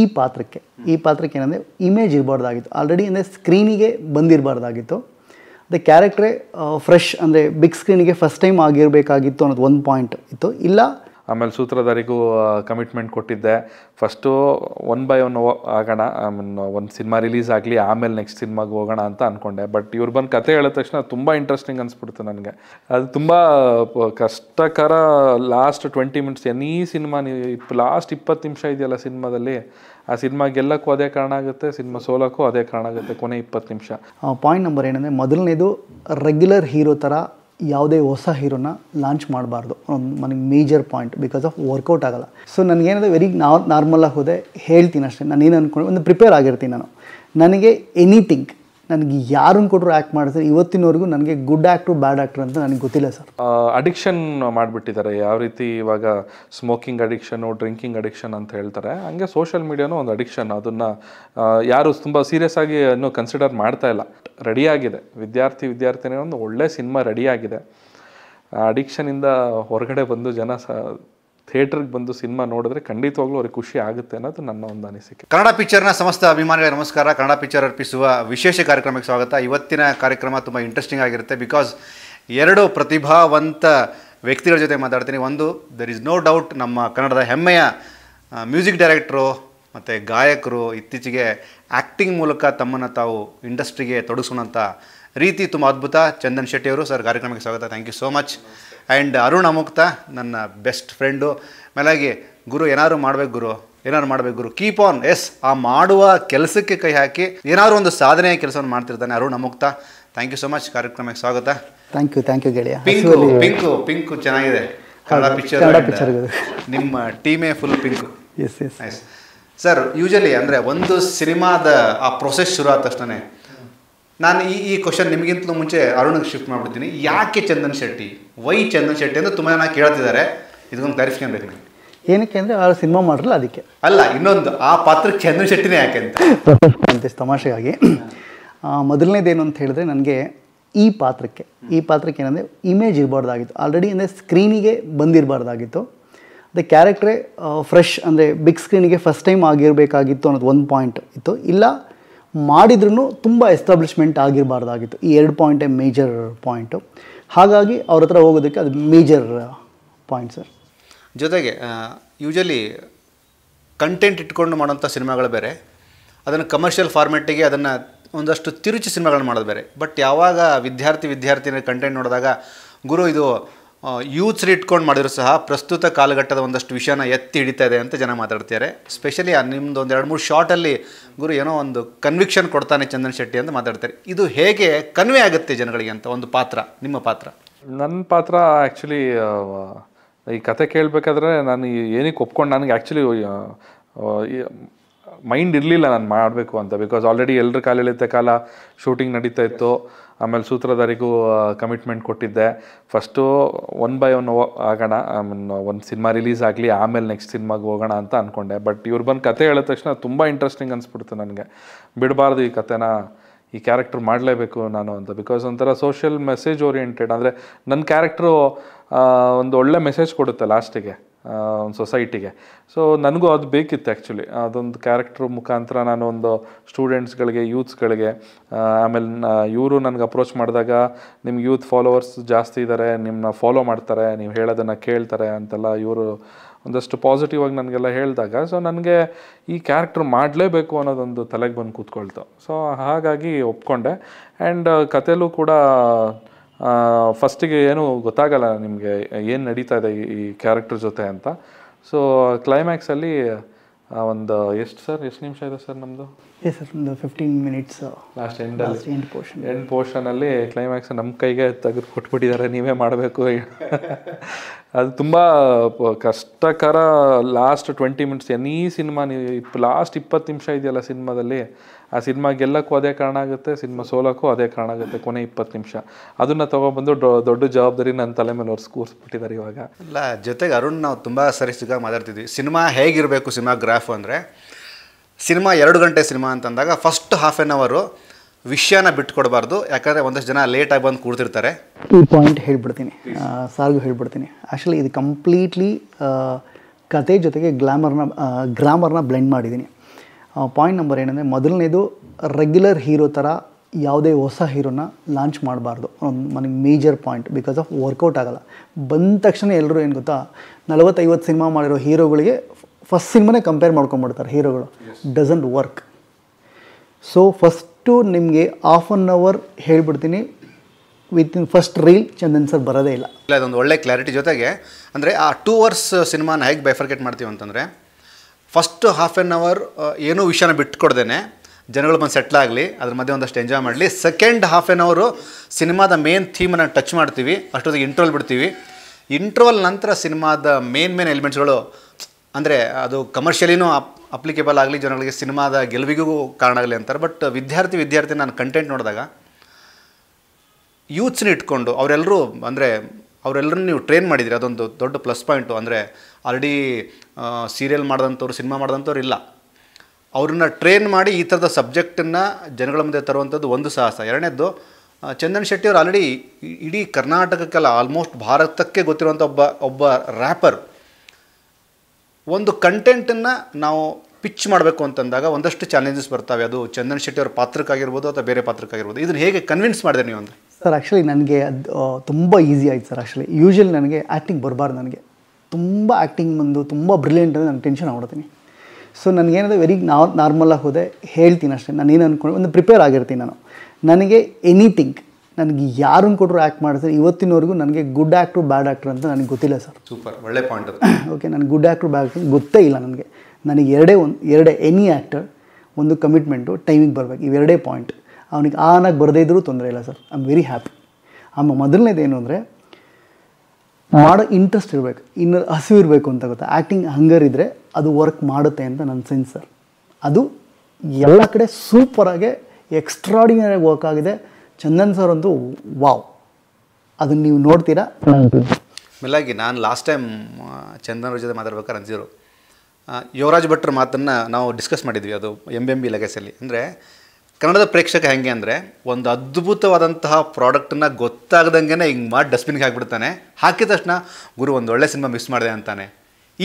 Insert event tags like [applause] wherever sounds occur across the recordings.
ಈ ಪಾತ್ರಕ್ಕೆ ಈ ಪಾತ್ರಕ್ಕೆ ಏನಂದರೆ ಇಮೇಜ್ ಇರಬಾರ್ದಾಗಿತ್ತು ಆಲ್ರೆಡಿ ಅಂದರೆ ಸ್ಕ್ರೀನಿಗೆ ಬಂದಿರಬಾರ್ದಾಗಿತ್ತು ಅದೇ ಕ್ಯಾರೆಕ್ಟ್ರೇ ಫ್ರೆಶ್ uh, ಅಂದರೆ ಬಿಗ್ ಸ್ಕ್ರೀನಿಗೆ ಫಸ್ಟ್ ಟೈಮ್ ಆಗಿರಬೇಕಾಗಿತ್ತು ಅನ್ನೋದು ಒಂದು ಪಾಯಿಂಟ್ ಇತ್ತು ಇಲ್ಲ ಆಮೇಲೆ ಸೂತ್ರಧಾರಿಗೂ ಕಮಿಟ್ಮೆಂಟ್ ಕೊಟ್ಟಿದ್ದೆ ಫಸ್ಟು ಒನ್ ಬೈ ಒನ್ ಆಗೋಣ ಐ ಮೀನ್ ಒಂದು ಸಿನಿಮಾ ರಿಲೀಸ್ ಆಗಲಿ ಆಮೇಲೆ ನೆಕ್ಸ್ಟ್ ಸಿನಿಮಾಗೆ ಹೋಗೋಣ ಅಂತ ಅಂದ್ಕೊಂಡೆ ಬಟ್ ಇವ್ರು ಬಂದು ಕತೆ ಹೇಳಿದ ತಕ್ಷಣ ತುಂಬ ಇಂಟ್ರೆಸ್ಟಿಂಗ್ ಅನಿಸ್ಬಿಡ್ತು ನನಗೆ ಅದು ತುಂಬ ಕಷ್ಟಕರ last twenty minutes any cinema ನೀವು ಇಪ್ ಲಾಸ್ಟ್ ಇಪ್ಪತ್ತು ನಿಮಿಷ ಇದೆಯಲ್ಲ ಸಿನಿಮಾದಲ್ಲಿ ಆ ಸಿನಿಮಾ ಗೆಲ್ಲಕ್ಕೂ ಅದೇ ಕಾರಣ ಆಗುತ್ತೆ ಸಿನಿಮಾ ಸೋಲಕ್ಕೂ ಅದೇ ಕಾರಣ ಆಗುತ್ತೆ ಕೊನೆ ಇಪ್ಪತ್ತು ನಿಮಿಷ ಪಾಯಿಂಟ್ ನಂಬರ್ ಏನಂದರೆ ಮೊದಲನೇದು ರೆಗ್ಯುಲರ್ ಹೀರೋ ಥರ ಯಾವುದೇ ಹೊಸ ಹೀರೋನ ಲಾಂಚ್ ಮಾಡಬಾರ್ದು ನನಗೆ major point because of work out ಆಗೋಲ್ಲ ಸೊ ನನಗೇನಿದೆ ವೆರಿ ನಾವು ಆಗಿ ಹೋದೆ ಹೇಳ್ತೀನಿ ಅಷ್ಟೇ ನಾನು ಏನು ಅಂದ್ಕೊಂಡು ಒಂದು ಪ್ರಿಪೇರ್ ಆಗಿರ್ತೀನಿ ನಾನು ನನಗೆ ಎನಿಥಿಂಗ್ ನನಗೆ ಯಾರನ್ನು ಕೊಟ್ಟರು ಆ್ಯಕ್ಟ್ ಮಾಡ್ತಾರೆ ಇವತ್ತಿನವರೆಗೂ ನನಗೆ ಗುಡ್ ಆ್ಯಕ್ಟ್ರು ಬ್ಯಾಡ್ ಆ್ಯಕ್ಟ್ರು ಅಂತ ನನಗೆ ಗೊತ್ತಿಲ್ಲ ಸರ್ ಅಡಿಕ್ಷನ್ ಮಾಡಿಬಿಟ್ಟಿದ್ದಾರೆ ಯಾವ ರೀತಿ ಇವಾಗ ಸ್ಮೋಕಿಂಗ್ ಅಡಿಕ್ಷನು ಡ್ರಿಂಕಿಂಗ್ ಅಡಿಕ್ಷನ್ ಅಂತ ಹೇಳ್ತಾರೆ ಹಂಗೆ ಸೋಷಿಯಲ್ ಮೀಡಿಯಾನು ಒಂದು ಅಡಿಕ್ಷನ್ ಅದನ್ನು ಯಾರು ತುಂಬ ಸೀರಿಯಸ್ ಆಗಿ ಇನ್ನೂ ಕನ್ಸಿಡರ್ ಮಾಡ್ತಾ ಇಲ್ಲ ರೆಡಿಯಾಗಿದೆ ವಿದ್ಯಾರ್ಥಿ ವಿದ್ಯಾರ್ಥಿನೇ ಒಂದು ಒಳ್ಳೆ ಸಿನಿಮಾ ರೆಡಿಯಾಗಿದೆ ಅಡಿಕ್ಷನಿಂದ ಹೊರಗಡೆ ಬಂದು ಜನ ಸ ಥಿಯೇಟರ್ಗೆ ಬಂದು ಸಿನಿಮಾ ನೋಡಿದ್ರೆ ಖಂಡಿತವಾಗ್ಲೂ ಅವ್ರಿಗೆ ಖುಷಿ ಆಗುತ್ತೆ ಅನ್ನೋದು ನನ್ನ ಒಂದು ಅನಿಸಿಕೆ ಕನ್ನಡ ಪಿಕ್ಚರ್ನ ಸಮಸ್ತ ಅಭಿಮಾನಿಗಳ ನಮಸ್ಕಾರ ಕನ್ನಡ ಪಿಕ್ಚರ್ ಅರ್ಪಿಸುವ ವಿಶೇಷ ಕಾರ್ಯಕ್ರಮಕ್ಕೆ ಸ್ವಾಗತ ಇವತ್ತಿನ ಕಾರ್ಯಕ್ರಮ ತುಂಬ ಇಂಟ್ರೆಸ್ಟಿಂಗ್ ಆಗಿರುತ್ತೆ ಬಿಕಾಸ್ ಎರಡು ಪ್ರತಿಭಾವಂತ ವ್ಯಕ್ತಿಗಳ ಜೊತೆ ಮಾತಾಡ್ತೀನಿ ಒಂದು ದರ್ ಇಸ್ ನೋ ಡೌಟ್ ನಮ್ಮ ಕನ್ನಡದ ಹೆಮ್ಮೆಯ ಮ್ಯೂಸಿಕ್ ಡೈರೆಕ್ಟ್ರು ಮತ್ತು ಗಾಯಕರು ಇತ್ತೀಚೆಗೆ ಆ್ಯಕ್ಟಿಂಗ್ ಮೂಲಕ ತಮ್ಮನ್ನು ತಾವು ಇಂಡಸ್ಟ್ರಿಗೆ ತೊಡಗಿಸೋಣಂಥ ರೀತಿ ತುಂಬ ಅದ್ಭುತ ಚಂದನ್ ಶೆಟ್ಟಿ ಅವರು ಸರ್ ಕಾರ್ಯಕ್ರಮಕ್ಕೆ ಸ್ವಾಗತ thank you so much and Arun Amukta ನನ್ನ ಬೆಸ್ಟ್ ಫ್ರೆಂಡು ಮೇಲಾಗಿ ಗುರು ಏನಾದ್ರು ಮಾಡ್ಬೇಕು ಗುರು ಏನಾದ್ರು ಮಾಡ್ಬೇಕು ಗುರು ಕೀಪ್ ಆನ್ ಎಸ್ ಆ ಮಾಡುವ ಕೆಲಸಕ್ಕೆ ಕೈ ಹಾಕಿ ಏನಾದ್ರು ಒಂದು ಸಾಧನೆಯ ಕೆಲಸವನ್ನು ಮಾಡ್ತಿರ್ತಾನೆ Arun Amukta thank you so much ಕಾರ್ಯಕ್ರಮಕ್ಕೆ ಸ್ವಾಗತ ಥ್ಯಾಂಕ್ ಯು ಥ್ಯಾಂಕ್ ಯು ಗೆಳೆಯ ಪಿಂಕು ಪಿಂಕು ಪಿಂಕು ಚೆನ್ನಾಗಿದೆ ನಿಮ್ಮ ಟೀಮೇ full pink yes yes sir usually ಅಂದರೆ ಒಂದು ಸಿನಿಮಾದ ಆ ಪ್ರೊಸೆಸ್ ಶುರು ಆದ ತಕ್ಷಣ ನಾನು ಈ ಈ ಕ್ವಶನ್ ನಿಮಗಿಂತಲೂ ಮುಂಚೆ ಅರುಣ್ಗೆ ಶಿಫ್ಟ್ ಮಾಡಿಬಿಡ್ತೀನಿ ಯಾಕೆ ಚಂದನ್ ಶೆಟ್ಟಿ ವೈ ಚಂದನ್ ಶೆಟ್ಟಿ ಅಂತ ತುಂಬ ಜನ ಕೇಳ್ತಿದ್ದಾರೆ ಇದೊಂದು ಕ್ಲಾರಿಫಿಕೇಶನ್ ಏನಕ್ಕೆ ಅಂದರೆ ಅವ್ರು ಸಿನಿಮಾ ಮಾಡ್ರಲ್ಲ ಅದಕ್ಕೆ ಅಲ್ಲ ಇನ್ನೊಂದು ಆ ಪಾತ್ರಕ್ಕೆ ಚಂದನ್ ಶೆಟ್ಟಿನೇ ಯಾಕೆ ಅಂತ ಅಂತ ತಮಾಷೆಗಾಗಿ ಮೊದಲನೇದೇನು ಅಂತ ಹೇಳಿದ್ರೆ ನನಗೆ ಈ ಪಾತ್ರಕ್ಕೆ ಈ ಪಾತ್ರಕ್ಕೆ ಏನಂದರೆ ಇಮೇಜ್ ಇರಬಾರ್ದಾಗಿತ್ತು ಆಲ್ರೆಡಿ ಅಂದರೆ ಸ್ಕ್ರೀನಿಗೆ ಬಂದಿರಬಾರ್ದಾಗಿತ್ತು ದ ಕ್ಯಾರೆಕ್ಟ್ರೇ ಫ್ರೆಶ್ ಅಂದರೆ ಬಿಗ್ ಸ್ಕ್ರೀನಿಗೆ ಫಸ್ಟ್ ಟೈಮ್ ಆಗಿರಬೇಕಾಗಿತ್ತು ಅನ್ನೋದು ಒಂದು ಪಾಯಿಂಟ್ ಇತ್ತು ಇಲ್ಲ ಮಾಡಿದ್ರೂ ತುಂಬ ಎಸ್ಟಾಬ್ಲಿಷ್ಮೆಂಟ್ ಆಗಿರಬಾರ್ದಾಗಿತ್ತು ಈ ಎರಡು ಪಾಯಿಂಟೇ ಮೇಜರ್ ಪಾಯಿಂಟು ಹಾಗಾಗಿ ಅವ್ರ ಹತ್ರ ಹೋಗೋದಕ್ಕೆ ಅದು ಮೇಜರ್ ಪಾಯಿಂಟ್ ಸರ್ ಜೊತೆಗೆ ಯೂಶಲಿ ಕಂಟೆಂಟ್ ಇಟ್ಕೊಂಡು ಮಾಡೋಂಥ ಸಿನಿಮಾಗಳು ಬೇರೆ ಅದನ್ನು ಕಮರ್ಷಿಯಲ್ ಫಾರ್ಮೆಟಿಗೆ ಅದನ್ನು ಒಂದಷ್ಟು ತಿರುಚಿ ಸಿನಿಮಾಗಳನ್ನ ಮಾಡೋದು ಬೇರೆ ಬಟ್ ಯಾವಾಗ ವಿದ್ಯಾರ್ಥಿ ವಿದ್ಯಾರ್ಥಿನ ಕಂಟೆಂಟ್ ನೋಡಿದಾಗ ಗುರು ಇದು ಯೂತ್ಸ್ರು ಇಟ್ಕೊಂಡು ಮಾಡಿದ್ರು ಸಹ ಪ್ರಸ್ತುತ ಕಾಲಘಟ್ಟದ ಒಂದಷ್ಟು ವಿಷಯನ ಎತ್ತಿ ಹಿಡಿತಾ ಇದೆ ಅಂತ ಜನ ಮಾತಾಡ್ತಾರೆ ಸ್ಪೆಷಲಿ ನಿಮ್ಮದು ಒಂದು ಎರಡು ಮೂರು ಶಾರ್ಟಲ್ಲಿ ಗುರು ಏನೋ ಒಂದು ಕನ್ವಿಕ್ಷನ್ ಕೊಡ್ತಾನೆ ಚಂದನ್ ಶೆಟ್ಟಿ ಅಂತ ಮಾತಾಡ್ತಾರೆ ಇದು ಹೇಗೆ ಕನ್ವೆ ಆಗುತ್ತೆ ಜನಗಳಿಗೆ ಅಂತ ಒಂದು ಪಾತ್ರ ನಿಮ್ಮ ಪಾತ್ರ ನನ್ನ ಪಾತ್ರ ಆ್ಯಕ್ಚುಲಿ ಈ ಕತೆ ಕೇಳಬೇಕಾದ್ರೆ ನಾನು ಏನಕ್ಕೆ ಒಪ್ಕೊಂಡು ನನಗೆ ಆ್ಯಕ್ಚುಲಿ ಮೈಂಡ್ ಇರಲಿಲ್ಲ ನಾನು ಮಾಡಬೇಕು ಅಂತ ಬಿಕಾಸ್ ಆಲ್ರೆಡಿ ಎಲ್ಲರ ಕಾಲಿಳಿತ ಕಾಲ ಶೂಟಿಂಗ್ ನಡೀತಾ ಇತ್ತು ಆಮೇಲೆ ಸೂತ್ರಧಾರಿಗೂ ಕಮಿಟ್ಮೆಂಟ್ ಕೊಟ್ಟಿದ್ದೆ ಫಸ್ಟು ಒನ್ ಬೈ ಒನ್ ಆಗೋಣ ಐ ಮೀನ್ ಒಂದು ಸಿನಿಮಾ ರಿಲೀಸ್ ಆಗಲಿ ಆಮೇಲೆ ನೆಕ್ಸ್ಟ್ ಸಿನಿಮಾಗೆ ಹೋಗೋಣ ಅಂತ ಅಂದ್ಕೊಂಡೆ ಬಟ್ ಇವ್ರು ಬಂದು ಕತೆ ಹೇಳಿದ ತಕ್ಷಣ ತುಂಬ ಇಂಟ್ರೆಸ್ಟಿಂಗ್ ಅನಿಸ್ಬಿಡ್ತು ನನಗೆ ಬಿಡಬಾರ್ದು ಈ ಕತೆನ ಈ ಕ್ಯಾರೆಕ್ಟ್ರ್ ಮಾಡಲೇಬೇಕು ನಾನು ಅಂತ ಬಿಕಾಸ್ ಒಂಥರ ಸೋಷಿಯಲ್ ಮೆಸೇಜ್ ಓರಿಯೆಂಟೆಡ್ ಅಂದರೆ ನನ್ನ ಕ್ಯಾರೆಕ್ಟ್ರು ಒಂದು ಒಳ್ಳೆ ಮೆಸೇಜ್ ಕೊಡುತ್ತೆ ಲಾಸ್ಟಿಗೆ ಒಂದು ಸೊಸೈಟಿಗೆ ಸೊ ನನಗೂ ಅದು ಬೇಕಿತ್ತು ಆ್ಯಕ್ಚುಲಿ ಅದೊಂದು ಕ್ಯಾರೆಕ್ಟ್ರ್ ಮುಖಾಂತರ ನಾನು ಒಂದು ಸ್ಟೂಡೆಂಟ್ಸ್ಗಳಿಗೆ ಯೂತ್ಸ್ಗಳಿಗೆ ಆಮೇಲೆ ಇವರು ನನಗೆ ಅಪ್ರೋಚ್ ಮಾಡಿದಾಗ ನಿಮ್ಗೆ ಯೂತ್ ಫಾಲೋವರ್ಸ್ ಜಾಸ್ತಿ ಇದ್ದಾರೆ ನಿಮ್ಮನ್ನ ಫಾಲೋ ಮಾಡ್ತಾರೆ ನೀವು ಹೇಳೋದನ್ನು ಕೇಳ್ತಾರೆ ಅಂತೆಲ್ಲ ಇವರು ಒಂದಷ್ಟು ಪಾಸಿಟಿವ್ ಆಗಿ ನನಗೆಲ್ಲ ಹೇಳಿದಾಗ ಸೊ ನನಗೆ ಈ ಕ್ಯಾರೆಕ್ಟ್ರ್ ಮಾಡಲೇಬೇಕು ಅನ್ನೋದೊಂದು ತಲೆಗೆ ಬಂದು ಕೂತ್ಕೊಳ್ತು ಸೊ ಹಾಗಾಗಿ ಒಪ್ಕೊಂಡೆ ಆ್ಯಂಡ್ ಕತೆಯಲ್ಲೂ ಕೂಡ ಫಸ್ಟಿಗೆ ಏನು ಗೊತ್ತಾಗಲ್ಲ ನಿಮಗೆ ಏನು ನಡೀತಾ ಇದೆ ಈ ಕ್ಯಾರೆಕ್ಟರ್ ಜೊತೆ ಅಂತ ಸೊ ಕ್ಲೈಮ್ಯಾಕ್ಸಲ್ಲಿ ಒಂದು ಎಷ್ಟು ಸರ್ ಎಷ್ಟು ನಿಮಿಷ ಇದೆ ಸರ್ ನಮ್ಮದು ಒಂದು ಫಿಫ್ಟೀನ್ ಮಿನಿಟ್ಸ್ ಲಾಸ್ಟ್ ಎಂಡಲ್ಲಿ ಎಂಡ್ ಪೋರ್ಷನ್ ಎಂಡ್ ಪೋರ್ಷನಲ್ಲಿ ಕ್ಲೈಮ್ಯಾಕ್ಸ್ ನಮ್ಮ ಕೈಗೆ ತೆಗೆದು ಕೊಟ್ಬಿಟ್ಟಿದ್ದಾರೆ ನೀವೇ ಮಾಡಬೇಕು [laughs] ಅದು ತುಂಬ ಕಷ್ಟಕರ last twenty minutes any cinema ನೀವು ಲಾಸ್ಟ್ ಇಪ್ಪತ್ತು ನಿಮಿಷ ಇದೆಯಲ್ಲ ಸಿನಿಮಾದಲ್ಲಿ ಆ ಸಿನಿಮಾ ಗೆಲ್ಲಕ್ಕೂ ಅದೇ ಕಾರಣ ಆಗುತ್ತೆ ಸಿನಿಮಾ ಸೋಲಕ್ಕೂ ಅದೇ ಕಾರಣ ಆಗುತ್ತೆ ಕೊನೆ ಇಪ್ಪತ್ತು ನಿಮಿಷ ಅದನ್ನು ತೊಗೊಬಂದು ದೊಡ್ಡ ಜವಾಬ್ದಾರಿ ನನ್ನ ತಲೆ ಮೇಲೆ ಅವ್ರು ಕೂರಿಸ್ಬಿಟ್ಟಿದ್ದಾರೆ ಇವಾಗ ಇಲ್ಲ ಜೊತೆಗೆ ಅರುಣ್ ನಾವು ತುಂಬ ಸರಿ ಸಿಗ ಮಾತಾಡ್ತಿದ್ವಿ ಸಿನಿಮಾ ಹೇಗಿರಬೇಕು ಸಿನಿಮಾ ಗ್ರಾಫ್ ಅಂದರೆ ಸಿನಿಮಾ ಎರಡು ಗಂಟೆ ಸಿನಿಮಾ ಅಂತಂದಾಗ ಫಸ್ಟ್ ಹಾಫ್ ಆನ್ ಅವರು ವಿಷಯನ ಬಿಟ್ಕೊಡ್ಬಾರ್ದು ಯಾಕಂದರೆ ಒಂದಷ್ಟು ಜನ ಲೇಟಾಗಿ ಬಂದು ಕೂರ್ತಿರ್ತಾರೆ ಈ ಪಾಯಿಂಟ್ ಹೇಳ್ಬಿಡ್ತೀನಿ ಸಾರ್ಗು ಹೇಳ್ಬಿಡ್ತೀನಿ ಆ್ಯಕ್ಚುಲಿ ಇದು ಕಂಪ್ಲೀಟ್ಲಿ ಕತೆ ಜೊತೆಗೆ ಗ್ಲಾಮರ್ನ ಗ್ರಾಮರ್ನ ಬ್ಲೆಂಡ್ ಮಾಡಿದ್ದೀನಿ ಪಾಯಿಂಟ್ ನಂಬರ್ ಏನಂದರೆ ಮೊದಲನೇದು ರೆಗ್ಯುಲರ್ ಹೀರೋ ಥರ ಯಾವುದೇ ಹೊಸ ಹೀರೋನ ಲಾಂಚ್ ಮಾಡಬಾರ್ದು ನನಗೆ major point because of work out ಆಗೋಲ್ಲ ಬಂದ ತಕ್ಷಣ ಎಲ್ಲರೂ ಏನು ಗೊತ್ತಾ ನಲವತ್ತೈವತ್ತು ಸಿನಿಮಾ ಮಾಡಿರೋ ಹೀರೋಗಳಿಗೆ ಫಸ್ಟ್ ಸಿನಿಮಾನೇ ಕಂಪೇರ್ ಮಾಡ್ಕೊಂಬಿಡ್ತಾರೆ ಹೀರೋಗಳು ಡಸಂಟ್ ವರ್ಕ್ ಸೊ ಫಸ್ಟು ನಿಮಗೆ ಹಾಫ್ ಅನ್ ಅವರ್ ಹೇಳ್ಬಿಡ್ತೀನಿ within first reel Chandan sir ಬರೋದೇ ಇಲ್ಲ ಇಲ್ಲ ಅದೊಂದು ಒಳ್ಳೆ ಕ್ಲಾರಿಟಿ ಜೊತೆಗೆ ಅಂದರೆ ಆ ಟೂ ಅವರ್ಸ್ ಸಿನಿಮಾನ ಹೇಗೆ ಬೈಫರ್ಕೇಟ್ ಮಾಡ್ತೀವಿ ಅಂತಂದರೆ ಫಸ್ಟ್ ಹಾಫ್ ಆ್ಯನ್ ಅವರ್ ಏನೂ ವಿಷಯನ ಬಿಟ್ಕೊಡ್ದೇನೆ ಜನಗಳು ಬಂದು ಸೆಟ್ಲ್ ಆಗಲಿ ಅದ್ರ ಮಧ್ಯೆ ಒಂದಷ್ಟು ಎಂಜಾಯ್ ಮಾಡಲಿ ಸೆಕೆಂಡ್ ಹಾಫ್ ಆ್ಯನ್ ಅವರು ಸಿನಿಮಾದ ಮೇನ್ ಥೀಮನ್ನು ಟಚ್ ಮಾಡ್ತೀವಿ ಅಷ್ಟೊತ್ತಿಗೆ ಇಂಟ್ರೋಲ್ ಬಿಡ್ತೀವಿ ಇಂಟ್ರೋಲ್ ನಂತರ ಸಿನಿಮಾದ ಮೇನ್ ಮೇನ್ ಎಲಿಮೆಂಟ್ಸ್ಗಳು ಅಂದರೆ ಅದು ಕಮರ್ಷಿಯಲಿನೂ ಅಪ್ ಅಪ್ಲಿಕೇಬಲ್ ಆಗಲಿ ಜನಗಳಿಗೆ ಸಿನಿಮಾದ ಗೆಲುವಿಗೂ ಕಾರಣ ಆಗಲಿ ಅಂತಾರೆ ಬಟ್ ವಿದ್ಯಾರ್ಥಿ ವಿದ್ಯಾರ್ಥಿ ನಾನು ಕಂಟೆಂಟ್ ನೋಡಿದಾಗ ಯೂತ್ಸ್ನ ಇಟ್ಕೊಂಡು ಅವರೆಲ್ಲರೂ ಅಂದರೆ ಅವರೆಲ್ಲರನ್ನು ನೀವು ಟ್ರೈನ್ ಮಾಡಿದಿರಿ ಅದೊಂದು ದೊಡ್ಡ ಪ್ಲಸ್ ಪಾಯಿಂಟು ಅಂದರೆ ಆಲ್ರೆಡಿ ಸೀರಿಯಲ್ ಮಾಡಿದಂಥವ್ರು ಸಿನಿಮಾ ಮಾಡಿದಂಥವ್ರು ಇಲ್ಲ ಅವ್ರನ್ನ ಟ್ರೈನ್ ಮಾಡಿ ಈ ಥರದ ಸಬ್ಜೆಕ್ಟನ್ನು ಜನಗಳ ಮುಂದೆ ತರುವಂಥದ್ದು ಒಂದು ಸಾಹಸ ಎರಡನೇದ್ದು ಚಂದನ್ ಶೆಟ್ಟಿ ಅವರು ಆಲ್ರೆಡಿ ಇಡೀ ಕರ್ನಾಟಕಕ್ಕೆಲ್ಲ ಆಲ್ಮೋಸ್ಟ್ ಭಾರತಕ್ಕೆ ಗೊತ್ತಿರುವಂಥ ಒಬ್ಬ ಒಬ್ಬ ರ್ಯಾಪರ್ ಒಂದು ಕಂಟೆಂಟನ್ನು ನಾವು ಪಿಚ್ ಮಾಡಬೇಕು ಅಂತಂದಾಗ ಒಂದಷ್ಟು ಚಾಲೆಂಜಸ್ ಬರ್ತವೆ ಅದು ಚಂದನ್ ಶೆಟ್ಟಿ ಪಾತ್ರಕ್ಕಾಗಿರ್ಬೋದು ಅಥವಾ ಬೇರೆ ಪಾತ್ರಕ್ಕಾಗಿರ್ಬೋದು ಇದನ್ನು ಹೇಗೆ ಕನ್ವಿನ್ಸ್ ಮಾಡಿದೆ ನೀವು ಅಂದರೆ ಸರ್ ಆ್ಯಕ್ಚುಲಿ ನನಗೆ ಅದು ತುಂಬ ಈಸಿ ಆಯ್ತು ಸರ್ ಆ್ಯಕ್ಚುಲಿ ಯೂಶ್ವಲಿ ನನಗೆ ಆ್ಯಕ್ಟಿಂಗ್ ಬರಬಾರ್ದು ನನಗೆ ತುಂಬ ಆ್ಯಕ್ಟಿಂಗ್ ಬಂದು ತುಂಬ ಬ್ರಿಲಿಯಂಟ್ ಅಂದರೆ ನಾನು ಟೆನ್ಷನ್ ಆಗ್ಬಿಡ್ತೀನಿ ಸೊ ನನಗೇನದು ವೆರಿ ನಾ ನಾರ್ಮಲಾಗಿ ಹೋದೆ ಹೇಳ್ತೀನಿ ಅಷ್ಟೇ ನಾನು ಏನು ಅಂದ್ಕೊಂಡು ಒಂದು ಪ್ರಿಪೇರ್ ಆಗಿರ್ತೀನಿ ನಾನು ನನಗೆ ಎನಿಥಿಂಗ್ ನನಗೆ ಯಾರನ್ನು ಕೊಟ್ಟರು ಆ್ಯಕ್ಟ್ ಮಾಡ್ತಾರೆ ಇವತ್ತಿನವರೆಗೂ ನನಗೆ ಗುಡ್ ಆ್ಯಕ್ಟ್ರು ಬ್ಯಾಡ್ ಆ್ಯಕ್ಟ್ರು ಅಂತ ನನಗೆ ಗೊತ್ತಿಲ್ಲ ಸರ್ ಸೂಪರ್ ಒಳ್ಳೆ ಪಾಯಿಂಟ್ ಓಕೆ ನನಗೆ ಗುಡ್ ಆ್ಯಕ್ಟ್ರು ಬ್ಯಾಡ್ ಆ್ಯಕ್ಟ್ರು ಗೊತ್ತೇ ಇಲ್ಲ ನನಗೆ ನನಗೆ ಎರಡೇ ಒಂದು ಎರಡೇ ಎನಿ ಆ್ಯಕ್ಟರ್ ಒಂದು ಕಮಿಟ್ಮೆಂಟು ಟೈಮಿಗೆ ಬರಬೇಕು ಇವೆರಡೇ ಪಾಯಿಂಟ್ ಅವನಿಗೆ ಆನಾಗಿ ಬರದೇ ಇದ್ದರೂ ತೊಂದರೆ ಇಲ್ಲ sir I am very happy ಆಮ ಏನು ಅಂದರೆ ಮಾಡೋ ಇಂಟ್ರೆಸ್ಟ್ ಇರಬೇಕು ಇನ್ನು ಹಸಿವು ಇರಬೇಕು ಅಂತ ಗೊತ್ತಾ ಆ್ಯಕ್ಟಿಂಗ್ ಹಂಗರ್ ಇದ್ದರೆ ಅದು ವರ್ಕ್ ಮಾಡುತ್ತೆ ಅಂತ ನನ್ನ ಸೆನ್ಸ್ ಸರ್ ಅದು ಎಲ್ಲ ಕಡೆ ಸೂಪರಾಗೆ ಎಕ್ಸ್ಟ್ರಾಡಿನರಿಯಾಗಿ ವರ್ಕ್ ಆಗಿದೆ ಚಂದನ್ ಸರ್ ಅಂತೂ ವಾವ್ ಅದನ್ನು ನೀವು ನೋಡ್ತೀರಾ ಮೇಲಾಗಿ ನಾನು ಲಾಸ್ಟ್ ಟೈಮ್ ಚಂದನ್ ಅವ್ರ ಜೊತೆ ಮಾತಾಡ್ಬೇಕಾರೆ ಅನ್ಸಿರು ಯುವರಾಜ್ ಭಟ್ರ ಮಾತನ್ನು ನಾವು ಡಿಸ್ಕಸ್ ಮಾಡಿದ್ವಿ ಅದು ಎಮ್ ಎಮ್ ಬಿ ಲಗೇಸಲ್ಲಿ ಅಂದರೆ ಕನ್ನಡದ ಪ್ರೇಕ್ಷಕ ಹೆಂಗೆ ಅಂದರೆ ಒಂದು ಅದ್ಭುತವಾದಂತಹ ಪ್ರಾಡಕ್ಟನ್ನು ಗೊತ್ತಾಗ್ದಂಗೆ ಹಿಂಗೆ ಮಾಡಿ ಡಸ್ಟ್ಬಿನ್ಗೆ ಹಾಕಿಬಿಡ್ತಾನೆ ಹಾಕಿದ ತಕ್ಷಣ ಗುರು ಒಂದು ಒಳ್ಳೆ ಸಿನಿಮಾ ಮಿಸ್ ಮಾಡಿದೆ ಅಂತಾನೆ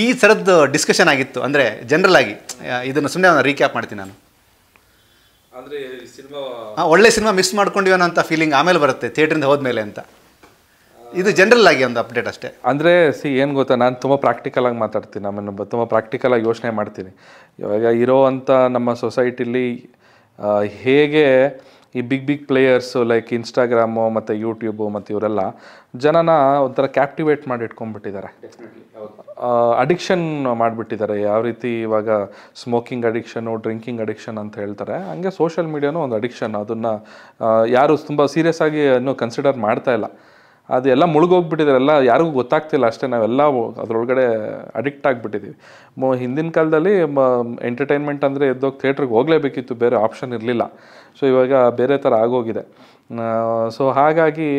ಈ ಥರದ್ದು ಡಿಸ್ಕಷನ್ ಆಗಿತ್ತು ಅಂದರೆ ಜನರಲ್ ಆಗಿ ಇದನ್ನು ಸುಮ್ಮನೆ ರೀಕ್ಯಾಪ್ ಮಾಡ್ತೀನಿ ನಾನು ಅಂದರೆ ಸಿನಿಮಾ ಒಳ್ಳೆ ಸಿನಿಮಾ ಮಿಸ್ ಮಾಡ್ಕೊಂಡಿವನ ಅಂತ ಫೀಲಿಂಗ್ ಆಮೇಲೆ ಬರುತ್ತೆ ಥಿಯೇಟ್ರಿಂದ ಹೋದ್ಮೇಲೆ ಅಂತ ಇದು ಜನರಲ್ ಆಗಿ ಒಂದು ಅಪ್ಡೇಟ್ ಅಷ್ಟೇ ಅಂದರೆ ಸಿ ಏನು ಗೊತ್ತಾ ನಾನು ತುಂಬ ಪ್ರಾಕ್ಟಿಕಲ್ ಆಗಿ ಮಾತಾಡ್ತೀನಿ ನಮ್ಮನ್ನು ತುಂಬ ಪ್ರಾಕ್ಟಿಕಲ್ ಆಗಿ ಯೋಚನೆ ಮಾಡ್ತೀನಿ ಇವಾಗ ಇರೋ ಅಂತ ನಮ್ಮ ಸೊಸೈಟಿಲಿ ಹೇಗೆ ಈ big big players like Instagram ಮತ್ತು ಯೂಟ್ಯೂಬು ಮತ್ತು ಇವರೆಲ್ಲ ಜನನ ಒಂಥರ ಕ್ಯಾಪ್ಟಿವೇಟ್ ಮಾಡಿ ಇಟ್ಕೊಂಡ್ಬಿಟ್ಟಿದ್ದಾರೆ ಅಡಿಕ್ಷನ್ ಮಾಡಿಬಿಟ್ಟಿದ್ದಾರೆ ಯಾವ ರೀತಿ ಇವಾಗ ಸ್ಮೋಕಿಂಗ್ ಅಡಿಕ್ಷನು ಡ್ರಿಂಕಿಂಗ್ ಅಡಿಕ್ಷನ್ ಅಂತ ಹೇಳ್ತಾರೆ ಹಂಗೆ ಸೋಷಿಯಲ್ ಮೀಡಿಯಾನು ಒಂದು ಅಡಿಕ್ಷನ್ ಅದನ್ನು ಯಾರು ತುಂಬ ಸೀರಿಯಸ್ ಆಗಿ ಇನ್ನೂ ಕನ್ಸಿಡರ್ ಮಾಡ್ತಾ ಇಲ್ಲ ಅದೆಲ್ಲ ಎಲ್ಲ ಯಾರಿಗೂ ಗೊತ್ತಾಗ್ತಿಲ್ಲ ಅಷ್ಟೇ ನಾವೆಲ್ಲ ಅದರೊಳಗಡೆ ಅಡಿಕ್ಟ್ ಆಗಿಬಿಟ್ಟಿದ್ದೀವಿ ಮೊ ಹಿಂದಿನ ಕಾಲದಲ್ಲಿ ಮ ಎಂಟರ್ಟೈನ್ಮೆಂಟ್ ಅಂದರೆ ಎದ್ದೋಗಿ ಥಿಯೇಟ್ರಿಗೆ ಹೋಗಲೇಬೇಕಿತ್ತು ಬೇರೆ ಆಪ್ಷನ್ ಇರಲಿಲ್ಲ ಸೊ ಇವಾಗ ಬೇರೆ ಥರ ಆಗೋಗಿದೆ ಸೊ ಹಾಗಾಗಿ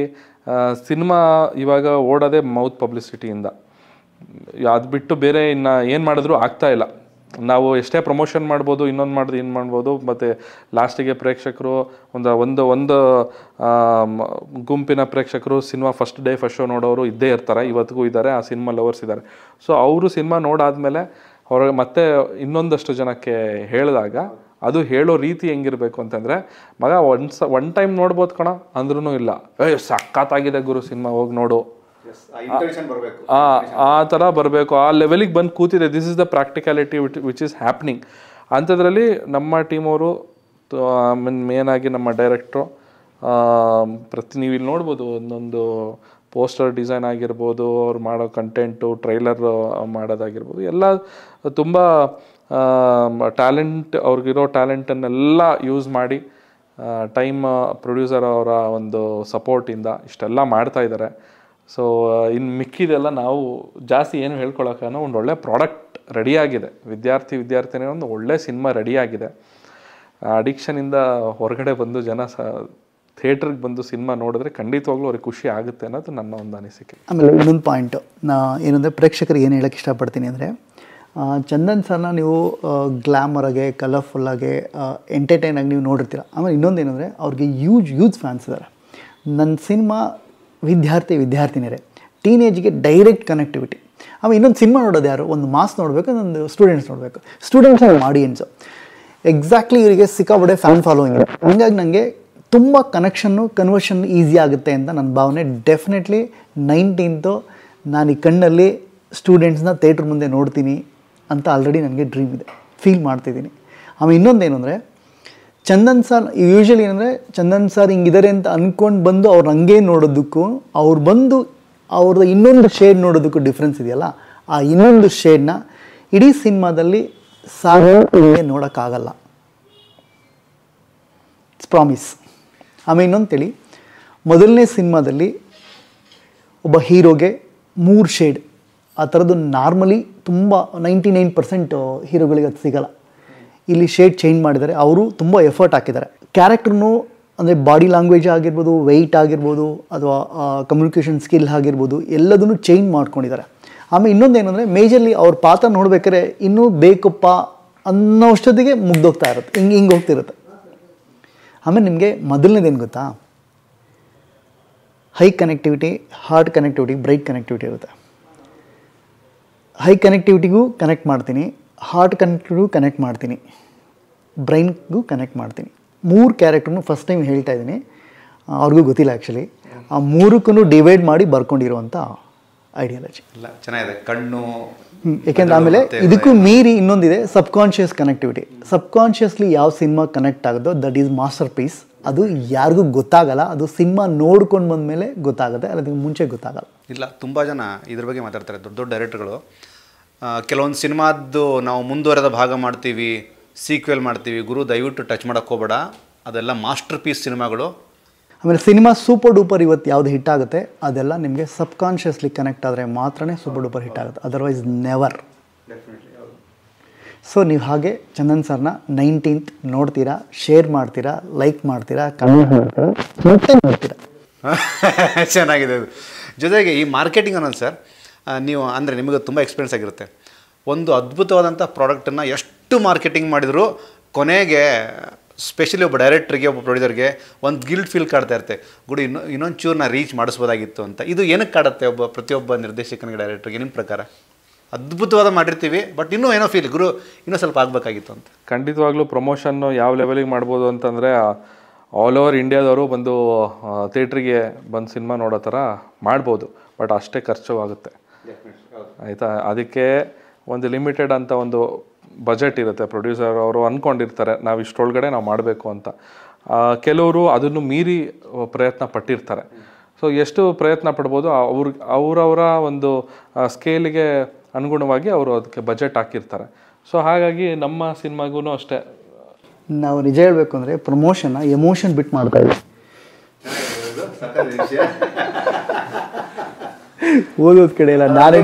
ಸಿನಿಮಾ ಇವಾಗ ಓಡೋದೇ ಮೌತ್ ಪಬ್ಲಿಸಿಟಿಯಿಂದ ಅದು ಬಿಟ್ಟು ಬೇರೆ ಇನ್ನು ಏನು ಮಾಡಿದ್ರೂ ಆಗ್ತಾಯಿಲ್ಲ ನಾವು ಎಷ್ಟೇ ಪ್ರಮೋಷನ್ ಮಾಡ್ಬೋದು ಇನ್ನೊಂದು ಮಾಡಿದ್ರೆ ಇನ್ನು ಮಾಡ್ಬೋದು ಮತ್ತು ಲಾಸ್ಟಿಗೆ ಪ್ರೇಕ್ಷಕರು ಒಂದು ಒಂದು ಒಂದು ಗುಂಪಿನ ಪ್ರೇಕ್ಷಕರು cinema first day first show ನೋಡೋರು ಇದ್ದೇ ಇರ್ತಾರೆ ಇವತ್ತಿಗೂ ಇದ್ದಾರೆ ಆ ಸಿನಿಮಾ ಲವರ್ಸ್ ಇದ್ದಾರೆ ಸೊ ಅವರು ಸಿನಿಮಾ ನೋಡಾದಮೇಲೆ ಹೊರಗೆ ಮತ್ತೆ ಇನ್ನೊಂದಷ್ಟು ಜನಕ್ಕೆ ಹೇಳಿದಾಗ ಅದು ಹೇಳೋ ರೀತಿ ಹೆಂಗಿರಬೇಕು ಅಂತಂದರೆ ಮಗ ಒನ್ಸ ಒನ್ ಟೈಮ್ ನೋಡ್ಬೋದು ಕಣ ಅಂದ್ರೂ ಇಲ್ಲ ಏ ಸಕ್ಕತ್ತಾಗಿದೆ ಗುರು ಸಿನಿಮಾ ಹೋಗಿ ನೋಡು ಆ ಥರ ಬರಬೇಕು ಆ ಲೆವೆಲಿಗೆ ಬಂದು ಕೂತಿದೆ this is the practicality with which is happening ಅಂಥದ್ರಲ್ಲಿ ನಮ್ಮ ಟೀಮ್ ಅವರು ಮೇನ್ ಆಗಿ ನಮ್ಮ ಡೈರೆಕ್ಟ್ರು ಪ್ರತಿ ನೀವು ಇಲ್ಲಿ ನೋಡ್ಬೋದು ಒಂದೊಂದು ಪೋಸ್ಟರ್ ಡಿಸೈನ್ ಆಗಿರ್ಬೋದು ಅವ್ರು ಮಾಡೋ ಕಂಟೆಂಟು ಟ್ರೈಲರ್ ಮಾಡೋದಾಗಿರ್ಬೋದು ಎಲ್ಲ ತುಂಬ ಟ್ಯಾಲೆಂಟ್ ಅವ್ರಿಗಿರೋ ಟ್ಯಾಲೆಂಟನ್ನೆಲ್ಲ ಯೂಸ್ ಮಾಡಿ ಟೈಮ್ ಪ್ರೊಡ್ಯೂಸರ್ ಅವರ ಒಂದು ಸಪೋರ್ಟಿಂದ ಇಷ್ಟೆಲ್ಲ ಮಾಡ್ತಾಯಿದ್ದಾರೆ ಸೊ uh, ಇನ್ನು ಮಿಕ್ಕಿದೆಲ್ಲ ನಾವು ಜಾಸ್ತಿ ಏನು ಹೇಳ್ಕೊಳಕ್ಕನೋ ಒಂದು ಒಳ್ಳೆ ಪ್ರಾಡಕ್ಟ್ ರೆಡಿಯಾಗಿದೆ ವಿದ್ಯಾರ್ಥಿ ವಿದ್ಯಾರ್ಥಿನೇ ಒಂದು ಒಳ್ಳೆ ಸಿನಿಮಾ ರೆಡಿಯಾಗಿದೆ ಅಡಿಕ್ಷನಿಂದ ಹೊರಗಡೆ ಬಂದು ಜನ ಸ ಥಿಯೇಟ್ರಿಗೆ ಬಂದು ಸಿನಿಮಾ ನೋಡಿದ್ರೆ ಖಂಡಿತವಾಗ್ಲೂ ಅವ್ರಿಗೆ ಖುಷಿ ಆಗುತ್ತೆ ಅನ್ನೋದು ನನ್ನ ಒಂದು ಅನಿಸಿಕೆ ಆಮೇಲೆ ಇನ್ನೊಂದು ಪಾಯಿಂಟ್ ನಾ ಏನಂದರೆ ಪ್ರೇಕ್ಷಕರಿಗೆ ಏನು ಹೇಳೋಕ್ಕೆ ಇಷ್ಟಪಡ್ತೀನಿ ಅಂದರೆ ಚಂದನ್ ಸರ್ನ ನೀವು ಗ್ಲ್ಯಾಮರಾಗೆ ಕಲರ್ಫುಲ್ಲಾಗೆ ಆಗಿ ನೀವು ನೋಡಿರ್ತೀರ ಆಮೇಲೆ ಇನ್ನೊಂದು ಏನಂದರೆ ಅವ್ರಿಗೆ ಯೂಜ್ ಯೂಜ್ ಫ್ಯಾನ್ಸ್ ಇದ್ದಾರೆ ನನ್ನ ಸಿನಿಮಾ ವಿದ್ಯಾರ್ಥಿ ವಿದ್ಯಾರ್ಥಿನಿಯರೇ ಟೀನೇಜ್ಗೆ ಡೈರೆಕ್ಟ್ ಕನೆಕ್ಟಿವಿಟಿ ಆಮೇಲೆ ಇನ್ನೊಂದು ಸಿನಿಮಾ ನೋಡೋದು ಯಾರು ಒಂದು ಮಾಸ್ ನೋಡಬೇಕು ಇನ್ನೊಂದು ಸ್ಟೂಡೆಂಟ್ಸ್ ನೋಡಬೇಕು ಸ್ಟೂಡೆಂಟ್ಸ್ ನಮ್ಮ ಆಡಿಯನ್ಸು ಎಕ್ಸಾಕ್ಟ್ಲಿ ಇವರಿಗೆ ಸಿಕ್ಕಾಪಡೆ ಫ್ಯಾನ್ ಫಾಲೋಯಿಂಗ್ ಇದೆ ಹಂಗಾಗಿ ನನಗೆ ತುಂಬ ಕನೆಕ್ಷನ್ನು ಕನ್ವರ್ಷನ್ ಈಸಿ ಆಗುತ್ತೆ ಅಂತ ನನ್ನ ಭಾವನೆ ಡೆಫಿನೆಟ್ಲಿ ನೈನ್ಟೀನ್ತು ನಾನು ಈ ಕಣ್ಣಲ್ಲಿ ಸ್ಟೂಡೆಂಟ್ಸ್ನ ಥೇಟ್ರ್ ಮುಂದೆ ನೋಡ್ತೀನಿ ಅಂತ ಆಲ್ರೆಡಿ ನನಗೆ ಡ್ರೀಮ್ ಇದೆ ಫೀಲ್ ಮಾಡ್ತಿದ್ದೀನಿ ಆಮೇಲೆ ಇನ್ನೊಂದೇನು ಅಂದರೆ ಚಂದನ್ ಸರ್ ಯೂಶ್ವಲಿ ಏನಂದರೆ ಚಂದನ್ ಸರ್ ಹಿಂಗಿದ್ದಾರೆ ಅಂತ ಅಂದ್ಕೊಂಡು ಬಂದು ಅವ್ರು ಹಂಗೆ ನೋಡೋದಕ್ಕೂ ಅವ್ರು ಬಂದು ಅವ್ರದ್ದು ಇನ್ನೊಂದು ಶೇಡ್ ನೋಡೋದಕ್ಕೂ ಡಿಫ್ರೆನ್ಸ್ ಇದೆಯಲ್ಲ ಆ ಇನ್ನೊಂದು ಶೇಡ್ನ ಇಡೀ ಸಿನಿಮಾದಲ್ಲಿ ಸಾರ್ ನೋಡೋಕ್ಕಾಗಲ್ಲ ಇಟ್ಸ್ ಪ್ರಾಮಿಸ್ ಆಮೇಲೆ ಇನ್ನೊಂದು ಮೊದಲನೇ ಸಿನಿಮಾದಲ್ಲಿ ಒಬ್ಬ ಹೀರೋಗೆ ಮೂರು ಶೇಡ್ ಆ ಥರದ್ದು ನಾರ್ಮಲಿ ತುಂಬ ನೈಂಟಿ ನೈನ್ ಪರ್ಸೆಂಟ್ ಹೀರೋಗಳಿಗೆ ಅದು ಸಿಗಲ್ಲ ಇಲ್ಲಿ ಶೇಡ್ ಚೇಂಜ್ ಮಾಡಿದ್ದಾರೆ ಅವರು ತುಂಬ ಎಫರ್ಟ್ ಹಾಕಿದ್ದಾರೆ ಕ್ಯಾರೆಕ್ಟರ್ನು ಅಂದರೆ ಬಾಡಿ ಲ್ಯಾಂಗ್ವೇಜ್ ಆಗಿರ್ಬೋದು ವೆಯ್ಟ್ ಆಗಿರ್ಬೋದು ಅಥವಾ ಕಮ್ಯುನಿಕೇಷನ್ ಸ್ಕಿಲ್ ಆಗಿರ್ಬೋದು ಎಲ್ಲದನ್ನು ಚೇಂಜ್ ಮಾಡ್ಕೊಂಡಿದ್ದಾರೆ ಆಮೇಲೆ ಇನ್ನೊಂದು ಏನಂದರೆ ಮೇಜರ್ಲಿ ಅವ್ರ ಪಾತ್ರ ನೋಡ್ಬೇಕಾದ್ರೆ ಇನ್ನೂ ಬೇಕಪ್ಪ ಅನ್ನೋಷ್ಟೊತ್ತಿಗೆ ಮುಗ್ದೋಗ್ತಾ ಇರುತ್ತೆ ಹಿಂಗೆ ಹಿಂಗೆ ಹೋಗ್ತಿರುತ್ತೆ ಆಮೇಲೆ ನಿಮಗೆ ಮೊದಲನೇದೇನು ಗೊತ್ತಾ high connectivity hard connectivity bright connectivity ಇರುತ್ತೆ ಹೈ ಕನೆಕ್ಟಿವಿಟಿಗೂ ಕನೆಕ್ಟ್ ಮಾಡ್ತೀನಿ ಹಾರ್ಟ್ ಕನೆಕ್ಟ್ಗೂ ಕನೆಕ್ಟ್ ಮಾಡ್ತೀನಿ ಬ್ರೈನ್ಗೂ ಕನೆಕ್ಟ್ ಮಾಡ್ತೀನಿ ಮೂರು ಕ್ಯಾರೆಕ್ಟ್ರನ್ನು ಫಸ್ಟ್ ಟೈಮ್ ಹೇಳ್ತಾ ಇದ್ದೀನಿ ಅವ್ರಿಗೂ ಗೊತ್ತಿಲ್ಲ ಆ್ಯಕ್ಚುಲಿ ಆ ಮೂರಕ್ಕೂ ಡಿವೈಡ್ ಮಾಡಿ ಬರ್ಕೊಂಡಿರುವಂಥ ಐಡಿಯಾಲಜಿ ಇಲ್ಲ ಚೆನ್ನಾಗಿದೆ ಕಣ್ಣು ಯಾಕೆಂದ್ರೆ ಆಮೇಲೆ ಇದಕ್ಕೂ ಮೀರಿ ಇನ್ನೊಂದಿದೆ ಕಾನ್ಷಿಯಸ್ ಕನೆಕ್ಟಿವಿಟಿ ಸಬ್ಕಾನ್ಷಿಯಸ್ಲಿ ಯಾವ ಸಿನಿಮಾ ಕನೆಕ್ಟ್ ಆಗೋದೋ ದಟ್ ಈಸ್ ಮಾಸ್ಟರ್ ಪೀಸ್ ಅದು ಯಾರಿಗೂ ಗೊತ್ತಾಗಲ್ಲ ಅದು ಸಿನಿಮಾ ನೋಡ್ಕೊಂಡು ಬಂದ ಮೇಲೆ ಗೊತ್ತಾಗುತ್ತೆ ಅದಕ್ಕೆ ಮುಂಚೆ ಗೊತ್ತಾಗಲ್ಲ ಇಲ್ಲ ತುಂಬ ಜನ ಇದ್ರ ಬಗ್ಗೆ ಮಾತಾಡ್ತಾರೆ ದೊಡ್ಡ ದೊಡ್ಡ ಡೈರೆಕ್ಟರ್ಗಳು ಕೆಲವೊಂದು ಸಿನಿಮಾದ್ದು ನಾವು ಮುಂದುವರೆದ ಭಾಗ ಮಾಡ್ತೀವಿ ಸೀಕ್ವೆಲ್ ಮಾಡ್ತೀವಿ ಗುರು ದಯವಿಟ್ಟು ಟಚ್ ಮಾಡೋಕ್ಕೆ ಹೋಗಬೇಡ ಅದೆಲ್ಲ ಮಾಸ್ಟರ್ ಪೀಸ್ ಸಿನಿಮಾಗಳು ಆಮೇಲೆ ಸಿನಿಮಾ ಸೂಪರ್ ಡೂಪರ್ ಇವತ್ತು ಯಾವುದು ಹಿಟ್ ಆಗುತ್ತೆ ಅದೆಲ್ಲ ನಿಮಗೆ ಸಬ್ ಕಾನ್ಷಿಯಸ್ಲಿ ಕನೆಕ್ಟ್ ಆದರೆ ಮಾತ್ರನೇ ಸೂಪರ್ ಡೂಪರ್ ಹಿಟ್ ಆಗುತ್ತೆ ಅದರ್ವೈಸ್ ನೆವರ್ ಸೊ ನೀವು ಹಾಗೆ ಚಂದನ್ ಸರ್ನ ನೈನ್ಟೀನ್ತ್ ನೋಡ್ತೀರಾ ಶೇರ್ ಮಾಡ್ತೀರಾ ಲೈಕ್ ಮಾಡ್ತೀರಾ ಮಾಡ್ತೀರಾ [laughs] ಚೆನ್ನಾಗಿದೆ ಜೊತೆಗೆ ಈ ಮಾರ್ಕೆಟಿಂಗ್ ಅನ್ನೋದು ಸರ್ ನೀವು ಅಂದರೆ ನಿಮಗೆ ತುಂಬ ಎಕ್ಸ್ಪೀರಿಯನ್ಸ್ ಆಗಿರುತ್ತೆ ಒಂದು ಅದ್ಭುತವಾದಂಥ ಪ್ರಾಡಕ್ಟನ್ನು ಎಷ್ಟು ಮಾರ್ಕೆಟಿಂಗ್ ಮಾಡಿದರೂ ಕೊನೆಗೆ ಸ್ಪೆಷಲಿ ಒಬ್ಬ ಡೈರೆಕ್ಟ್ರಿಗೆ ಒಬ್ಬ ಪ್ರೊಡ್ಯೂಸರ್ಗೆ ಒಂದು ಗಿಲ್ಟ್ ಫೀಲ್ ಕಾಡ್ತಾ ಇರುತ್ತೆ ಗುಡಿ ಇನ್ನೊ ಇನ್ನೊಂದು ಚೂರನ್ನ ರೀಚ್ ಮಾಡಿಸ್ಬೋದಾಗಿತ್ತು ಅಂತ ಇದು ಏನಕ್ಕೆ ಕಾಡುತ್ತೆ ಒಬ್ಬ ಪ್ರತಿಯೊಬ್ಬ ನಿರ್ದೇಶಕನಿಗೆ ಡೈರೆಕ್ಟ್ರಿಗೆ ನಿಮ್ಮ ಪ್ರಕಾರ ಅದ್ಭುತವಾದ ಮಾಡಿರ್ತೀವಿ ಬಟ್ ಇನ್ನೂ ಏನೋ ಫೀಲ್ ಗುರು ಇನ್ನೂ ಸ್ವಲ್ಪ ಆಗಬೇಕಾಗಿತ್ತು ಅಂತ ಖಂಡಿತವಾಗ್ಲೂ ಪ್ರಮೋಷನ್ನು ಯಾವ ಲೆವೆಲಿಗೆ ಮಾಡ್ಬೋದು ಅಂತಂದರೆ ಆಲ್ ಓವರ್ ಇಂಡಿಯಾದವರು ಬಂದು ಥಿಯೇಟ್ರಿಗೆ ಬಂದು ಸಿನಿಮಾ ನೋಡೋ ಥರ ಮಾಡ್ಬೋದು ಬಟ್ ಅಷ್ಟೇ ಖರ್ಚು ಆಗುತ್ತೆ ಆಯಿತಾ ಅದಕ್ಕೆ ಒಂದು ಲಿಮಿಟೆಡ್ ಅಂತ ಒಂದು ಬಜೆಟ್ ಇರುತ್ತೆ ಪ್ರೊಡ್ಯೂಸರ್ ಅವರು ಅಂದ್ಕೊಂಡಿರ್ತಾರೆ ನಾವು ಇಷ್ಟೊಳಗಡೆ ನಾವು ಮಾಡಬೇಕು ಅಂತ ಕೆಲವರು ಅದನ್ನು ಮೀರಿ ಪ್ರಯತ್ನ ಪಟ್ಟಿರ್ತಾರೆ ಸೊ ಎಷ್ಟು ಪ್ರಯತ್ನ ಪಡ್ಬೋದು ಅವ್ರ ಅವರವರ ಒಂದು ಸ್ಕೇಲಿಗೆ ಅನುಗುಣವಾಗಿ ಅವರು ಅದಕ್ಕೆ ಬಜೆಟ್ ಹಾಕಿರ್ತಾರೆ ಸೊ ಹಾಗಾಗಿ ನಮ್ಮ ಸಿನಿಮಾಗೂ ಅಷ್ಟೇ ನಾವು ನಿಜ ಹೇಳಬೇಕು ಅಂದರೆ ಪ್ರಮೋಷನ್ನ ಎಮೋಷನ್ ಬಿಟ್ ಮಾಡ್ತಾ ಇದ್ದೀವಿ ಓದೋದ್ ಕಡೆ ಇಲ್ಲ ನಾನೇ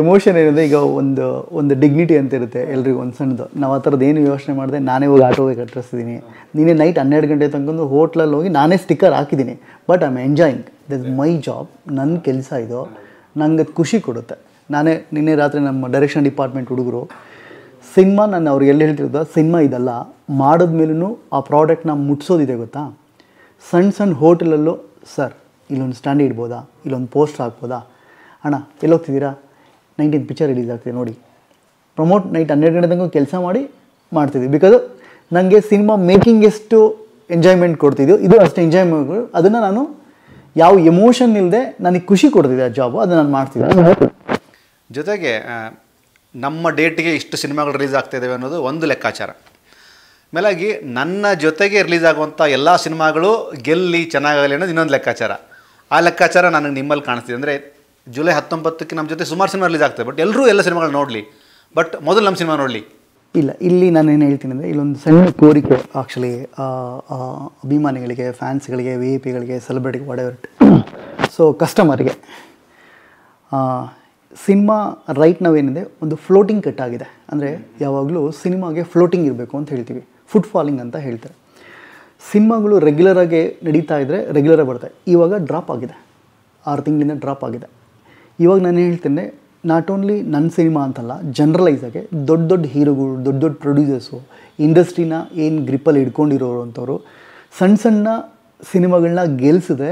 ಎಮೋಷನ್ ಏನಿದೆ ಈಗ ಒಂದು ಒಂದು ಡಿಗ್ನಿಟಿ ಅಂತ ಇರುತ್ತೆ ಎಲ್ರಿಗೂ ಒಂದು ಸಣ್ಣದು ನಾವು ಆ ಥರದ್ದು ಏನು ಯೋಚನೆ ಮಾಡಿದೆ ನಾನೇ ಹೋಗಿ ಆಟೋಗೆ ಕಟ್ಟಿಸ್ತೀನಿ ನೀನೇ ನೈಟ್ ಹನ್ನೆರಡು ಗಂಟೆ ತಗೊಂಡು ಹೋಟ್ಲಲ್ಲಿ ಹೋಗಿ ನಾನೇ ಸ್ಟಿಕ್ಕರ್ ಹಾಕಿದ್ದೀನಿ but I am enjoying this my job ನನ್ನ ಕೆಲಸ ಇದು ನಂಗೆ ಖುಷಿ ಕೊಡುತ್ತೆ ನಾನೇ ನಿನ್ನೆ ರಾತ್ರಿ ನಮ್ಮ ಡೈರೆಕ್ಷನ್ ಡಿಪಾರ್ಟ್ಮೆಂಟ್ ಹುಡುಗರು ಸಿನಿಮಾ ನಾನು ಅವ್ರಿಗೆ ಎಲ್ಲಿ ಹೇಳ್ತಿರೋದು ಸಿನಿಮಾ ಇದಲ್ಲ ಮಾಡಿದ್ಮೇಲೂ ಆ ಪ್ರಾಡಕ್ಟ್ನ ಮುಟ್ಸೋದಿದೆ ಗೊತ್ತಾ ಸಣ್ಣ ಸಣ್ಣ ಹೋಟೆಲಲ್ಲೂ ಸರ್ ಇಲ್ಲೊಂದು ಸ್ಟ್ಯಾಂಡ್ ಇಡ್ಬೋದಾ ಇಲ್ಲೊಂದು ಪೋಸ್ಟ್ ಹಾಕ್ಬೋದಾ ಅಣ್ಣ ಎಲ್ಲೋಗ್ತಿದ್ದೀರಾ ನೈನ್ಟೀನ್ ಪಿಕ್ಚರ್ ರಿಲೀಸ್ ಆಗ್ತಿದೆ ನೋಡಿ ಪ್ರಮೋಟ್ ನೈಟ್ ಹನ್ನೆರಡು ಗಂಟೆ ತನಕ ಕೆಲಸ ಮಾಡಿ ಮಾಡ್ತಿದ್ವಿ ಬಿಕಾಸ್ ನನಗೆ ಸಿನಿಮಾ ಮೇಕಿಂಗ್ ಎಷ್ಟು ಎಂಜಾಯ್ಮೆಂಟ್ ಕೊಡ್ತಿದ್ಯೋ ಇದು ಅಷ್ಟು ಎಂಜಾಯ್ಮೆಂಟ್ ಅದನ್ನು ನಾನು ಯಾವ ಎಮೋಷನ್ ಇಲ್ಲದೆ ನನಗೆ ಖುಷಿ ಕೊಡ್ತಿದ್ದೆ ಆ ಜಾಬು ಅದನ್ನು ನಾನು ಮಾಡ್ತಿದ್ದೆ ಜೊತೆಗೆ ನಮ್ಮ ಡೇಟ್ಗೆ ಇಷ್ಟು ಸಿನಿಮಾಗಳು ರಿಲೀಸ್ ಆಗ್ತಾ ಅನ್ನೋದು ಒಂದು ಲೆಕ್ಕಾಚಾರ ಮೇಲಾಗಿ ನನ್ನ ಜೊತೆಗೆ ರಿಲೀಸ್ ಆಗುವಂಥ ಎಲ್ಲ ಸಿನಿಮಾಗಳು ಗೆಲ್ಲಿ ಚೆನ್ನಾಗಲಿ ಅನ್ನೋದು ಇನ್ನೊಂದು ಲೆಕ್ಕಾಚಾರ ಆ ಲೆಕ್ಕಾಚಾರ ನನಗೆ ನಿಮ್ಮಲ್ಲಿ ಕಾಣಿಸ್ತಿದೆ ಅಂದರೆ ಜುಲೈ ಹತ್ತೊಂಬತ್ತಕ್ಕೆ ನಮ್ಮ ಜೊತೆ ಸುಮಾರು ಸಿನಿಮಾ ರಿಲೀಸ್ ಆಗ್ತದೆ ಬಟ್ ಎಲ್ಲರೂ ಎಲ್ಲ ಸಿನಿಮಾಗಳು ನೋಡಲಿ ಬಟ್ ಮೊದಲು ನಮ್ಮ ಸಿನಿಮಾ ನೋಡಲಿ ಇಲ್ಲ ಇಲ್ಲಿ ನಾನು ಏನು ಹೇಳ್ತೀನಿ ಅಂದರೆ ಇಲ್ಲೊಂದು ಸಣ್ಣ ಕೋರಿಕೆ ಆ್ಯಕ್ಚುಲಿ ಅಭಿಮಾನಿಗಳಿಗೆ ಫ್ಯಾನ್ಸ್ಗಳಿಗೆ ವಿ ಐ ಪಿಗಳಿಗೆ ಸೆಲೆಬ್ರಿಟಿಗೆ ವಾಡೆವರ್ ಸೊ ಕಸ್ಟಮರ್ಗೆ ಸಿನಿಮಾ ರೈಟ್ ಏನಿದೆ ಒಂದು ಫ್ಲೋಟಿಂಗ್ ಕಟ್ ಆಗಿದೆ ಅಂದರೆ ಯಾವಾಗಲೂ ಸಿನಿಮಾಗೆ ಫ್ಲೋಟಿಂಗ್ ಇರಬೇಕು ಅಂತ ಹೇಳ್ತೀವಿ ಫುಟ್ ಫಾಲಿಂಗ್ ಅಂತ ಹೇಳ್ತಾರೆ ರೆಗ್ಯುಲರ್ ಆಗಿ ನಡೀತಾ ಇದ್ದರೆ ರೆಗ್ಯುಲರಾಗಿ ಬರುತ್ತೆ ಇವಾಗ ಡ್ರಾಪ್ ಆಗಿದೆ ಆರು ತಿಂಗಳಿಂದ ಡ್ರಾಪ್ ಆಗಿದೆ ಇವಾಗ ನಾನು ಹೇಳ್ತೇನೆ ನಾಟ್ ಓನ್ಲಿ ನನ್ನ ಸಿನಿಮಾ ಅಂತಲ್ಲ ಜನ್ರಲೈಸಾಗೆ ದೊಡ್ಡ ದೊಡ್ಡ ಹೀರೋಗಳು ದೊಡ್ಡ ದೊಡ್ಡ ಪ್ರೊಡ್ಯೂಸರ್ಸು ಇಂಡಸ್ಟ್ರಿನ ಏನು ಗ್ರಿಪ್ಪಲ್ಲಿ ಹಿಡ್ಕೊಂಡಿರೋರು ಅಂಥವ್ರು ಸಣ್ಣ ಸಣ್ಣ ಸಿನಿಮಾಗಳನ್ನ ಗೆಲ್ಸಿದ್ರೆ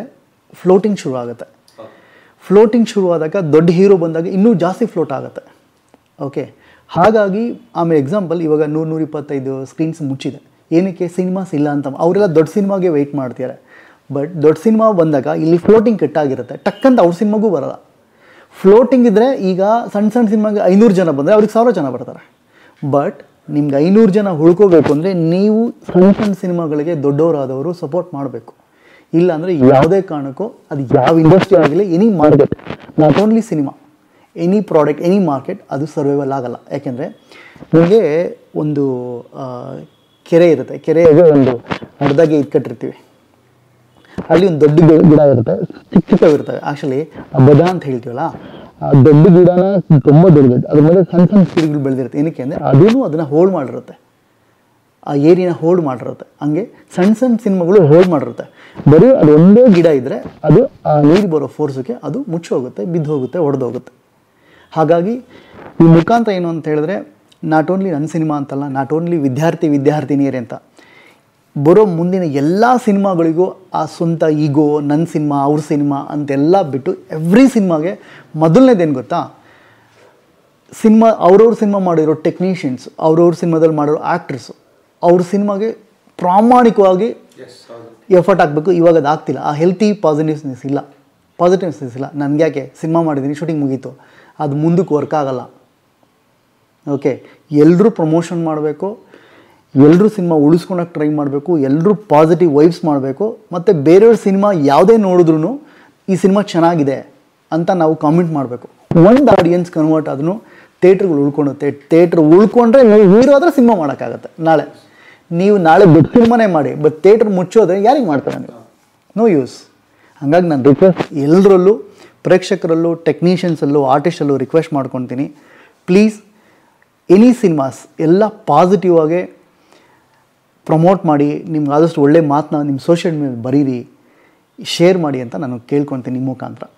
ಫ್ಲೋಟಿಂಗ್ ಶುರು ಆಗುತ್ತೆ ಫ್ಲೋಟಿಂಗ್ ಶುರುವಾದಾಗ ದೊಡ್ಡ ಹೀರೋ ಬಂದಾಗ ಇನ್ನೂ ಜಾಸ್ತಿ ಫ್ಲೋಟ್ ಆಗುತ್ತೆ ಓಕೆ ಹಾಗಾಗಿ ಆಮೇಲೆ ಎಕ್ಸಾಂಪಲ್ ಇವಾಗ ನೂರು ನೂರಿಪ್ಪತ್ತೈದು ಸ್ಕ್ರೀನ್ಸ್ ಮುಚ್ಚಿದೆ ಏನಕ್ಕೆ ಸಿನಿಮಾಸ್ ಇಲ್ಲ ಅಂತ ಅವರೆಲ್ಲ ದೊಡ್ಡ ಸಿನಿಮಾಗೆ ವೆಯ್ಟ್ ಮಾಡ್ತಾರೆ ಬಟ್ ದೊಡ್ಡ ಸಿನಿಮಾ ಬಂದಾಗ ಇಲ್ಲಿ ಫ್ಲೋಟಿಂಗ್ ಆಗಿರುತ್ತೆ ಟಕ್ಕಂತ ಅವ್ರ ಸಿನಿಮಾಗೂ ಬರಲ್ಲ ಫ್ಲೋಟಿಂಗ್ ಇದ್ದರೆ ಈಗ ಸಣ್ಣ ಸಣ್ಣ ಸಿನಿಮಾಗೆ ಐನೂರು ಜನ ಬಂದರೆ ಅವ್ರಿಗೆ ಸಾವಿರ ಜನ ಬರ್ತಾರೆ ಬಟ್ ನಿಮ್ಗೆ ಐನೂರು ಜನ ಉಳ್ಕೋಬೇಕು ಅಂದರೆ ನೀವು ಸಣ್ಣ ಸಣ್ಣ ಸಿನಿಮಾಗಳಿಗೆ ದೊಡ್ಡವರಾದವರು ಸಪೋರ್ಟ್ ಮಾಡಬೇಕು ಇಲ್ಲ ಯಾವುದೇ ಕಾರಣಕ್ಕೂ ಅದು ಯಾವ ಇಂಡಸ್ಟ್ರಿ ಆಗಲಿ any market not only cinema any product any market ಅದು ಸರ್ವೈವಲ್ ಆಗಲ್ಲ ಯಾಕೆಂದರೆ ನಿಮಗೆ ಒಂದು ಕೆರೆ ಇರುತ್ತೆ ಕೆರೆಯಾಗೆ ಒಂದು ಅರ್ಧಾಗೆ ಇಟ್ಕಟ್ಟಿರ್ತೀವಿ ಅಲ್ಲಿ ಒಂದು ದೊಡ್ಡ ಗಿಡ ಇರುತ್ತೆ ಚಿಕ್ಕ ಚಿಕ್ಕವಿರ್ತವೆ ಆಕ್ಚುಲಿ ಬದ ಅಂತ ಹೇಳ್ತೀವಲ್ಲ ಆ ದೊಡ್ಡ ಗಿಡನ ತುಂಬ ದೊಡ್ಡದು ಅದ್ರ ಮೇಲೆ ಸಣ್ಣ ಸಣ್ಣ ಗಿಡಗಳು ಬೆಳೆದಿರುತ್ತೆ ಏನಕ್ಕೆ ಅಂದರೆ ಅದೂ ಅದನ್ನು ಹೋಲ್ಡ್ ಮಾಡಿರುತ್ತೆ ಆ ಏರಿಯನ ಹೋಲ್ಡ್ ಮಾಡಿರುತ್ತೆ ಹಂಗೆ ಸಣ್ಣ ಸಣ್ಣ ಸಿನಿಮಾಗಳು ಹೋಲ್ಡ್ ಮಾಡಿರುತ್ತೆ ಬರೀ ಅದು ಒಂದೇ ಗಿಡ ಇದ್ದರೆ ಅದು ಆ ನೀರು ಬರೋ ಫೋರ್ಸಕ್ಕೆ ಅದು ಮುಚ್ಚಿ ಹೋಗುತ್ತೆ ಬಿದ್ದು ಹೋಗುತ್ತೆ ಒಡೆದೋಗುತ್ತೆ ಹಾಗಾಗಿ ಈ ಮುಖಾಂತರ ಏನು ಅಂತ ಹೇಳಿದ್ರೆ ನಾಟ್ ಓನ್ಲಿ ನನ್ನ ಸಿನಿಮಾ ಅಂತಲ್ಲ ನಾಟ್ ಓನ್ಲಿ ವಿದ್ಯಾರ್ಥಿ ವಿದ್ಯಾರ್ಥಿನಿಯರೇ ಅಂತ ಬರೋ ಮುಂದಿನ ಎಲ್ಲ ಸಿನಿಮಾಗಳಿಗೂ ಆ ಸ್ವಂತ ಈಗೋ ನನ್ನ ಸಿನಿಮಾ ಅವ್ರ ಸಿನಿಮಾ ಅಂತೆಲ್ಲ ಬಿಟ್ಟು ಎವ್ರಿ ಸಿನಿಮಾಗೆ ಮೊದಲನೇದೇನು ಗೊತ್ತಾ ಸಿನಿಮಾ ಅವ್ರವ್ರ ಸಿನಿಮಾ ಮಾಡಿರೋ ಟೆಕ್ನಿಷಿಯನ್ಸ್ ಅವ್ರವ್ರ ಸಿನಿಮಾದಲ್ಲಿ ಮಾಡಿರೋ ಆ್ಯಕ್ಟ್ರಸ್ಸು ಅವ್ರ ಸಿನಿಮಾಗೆ ಪ್ರಾಮಾಣಿಕವಾಗಿ ಎಫರ್ಟ್ ಆಗಬೇಕು ಇವಾಗ ಅದು ಆಗ್ತಿಲ್ಲ ಆ ಹೆಲ್ತಿ ಪಾಸಿಟಿವ್ಸ್ನೆಸ್ ಇಲ್ಲ ಪಾಸಿಟಿವ್ಸ್ನೆಸ್ ಇಲ್ಲ ನನಗೆ ಯಾಕೆ ಸಿನಿಮಾ ಮಾಡಿದ್ದೀನಿ ಶೂಟಿಂಗ್ ಮುಗೀತು ಅದು ಮುಂದಕ್ಕೆ ವರ್ಕ್ ಆಗೋಲ್ಲ ಓಕೆ ಎಲ್ಲರೂ ಪ್ರಮೋಷನ್ ಮಾಡಬೇಕು ಎಲ್ಲರೂ ಸಿನಿಮಾ ಉಳಿಸ್ಕೊಳಕ್ಕೆ ಟ್ರೈ ಮಾಡಬೇಕು ಎಲ್ಲರೂ ಪಾಸಿಟಿವ್ ವೈಬ್ಸ್ ಮಾಡಬೇಕು ಮತ್ತು ಬೇರೆಯವ್ರ ಸಿನಿಮಾ ಯಾವುದೇ ನೋಡಿದ್ರೂ ಈ ಸಿನಿಮಾ ಚೆನ್ನಾಗಿದೆ ಅಂತ ನಾವು ಕಾಮೆಂಟ್ ಮಾಡಬೇಕು ಒಂದು ಆಡಿಯನ್ಸ್ ಕನ್ವರ್ಟ್ ಆದ್ರೂ ಥೇಟ್ರ್ಗಳು ಉಳ್ಕೊಳುತ್ತೆ ಥೇಟ್ರ್ ಉಳ್ಕೊಂಡ್ರೆ ನೀವು ಹೀರೋ ಆದರೆ ಸಿನಿಮಾ ಮಾಡೋಕ್ಕಾಗತ್ತೆ ನಾಳೆ ನೀವು ನಾಳೆ ಬಿಟ್ ಸಿನಿಮಾನೇ ಮಾಡಿ ಬಟ್ ಥೇಟ್ರ್ ಮುಚ್ಚೋದ್ರೆ ಯಾರಿಗೆ ಮಾಡ್ತಾರೆ ನೀವು ನೋ ಯೂಸ್ ಹಾಗಾಗಿ ನಾನು ರಿಕ್ವೆಸ್ಟ್ ಎಲ್ಲರಲ್ಲೂ ಪ್ರೇಕ್ಷಕರಲ್ಲೂ ಟೆಕ್ನಿಷಿಯನ್ಸಲ್ಲೂ ಆರ್ಟಿಸ್ಟಲ್ಲೂ ರಿಕ್ವೆಸ್ಟ್ ಮಾಡ್ಕೊತೀನಿ ಪ್ಲೀಸ್ ಎನಿ ಸಿನಿಮಾಸ್ ಎಲ್ಲ ಪಾಸಿಟಿವ್ ಆಗಿ ಪ್ರಮೋಟ್ ಮಾಡಿ ನಿಮ್ಗೆ ಆದಷ್ಟು ಒಳ್ಳೆ ಮಾತನ್ನ ನಿಮ್ಮ ಸೋಷಿಯಲ್ ಮೀಡಿಯಾ ಬರೀರಿ ಶೇರ್ ಮಾಡಿ ಅಂತ ನಾನು ಕೇಳ್ಕೊತೀನಿ ನಿಮ್ಮ ಮುಖಾಂತರ